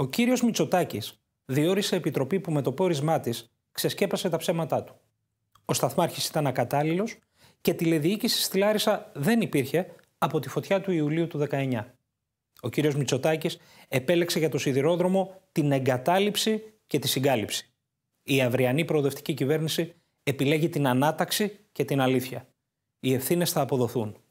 Ο κύριος Μητσοτάκης διόρισε επιτροπή που με το πόρισμά της ξεσκέπασε τα ψέματά του. Ο σταθμάρχης ήταν ακατάλληλος και τηλεδιοίκηση στη Λάρισα δεν υπήρχε από τη φωτιά του Ιουλίου του 19. Ο κύριος Μητσοτάκης επέλεξε για το σιδηρόδρομο την εγκατάλειψη και τη συγκάλυψη. Η αυριανή προοδευτική κυβέρνηση επιλέγει την ανάταξη και την αλήθεια. Οι ευθύνες θα αποδοθούν.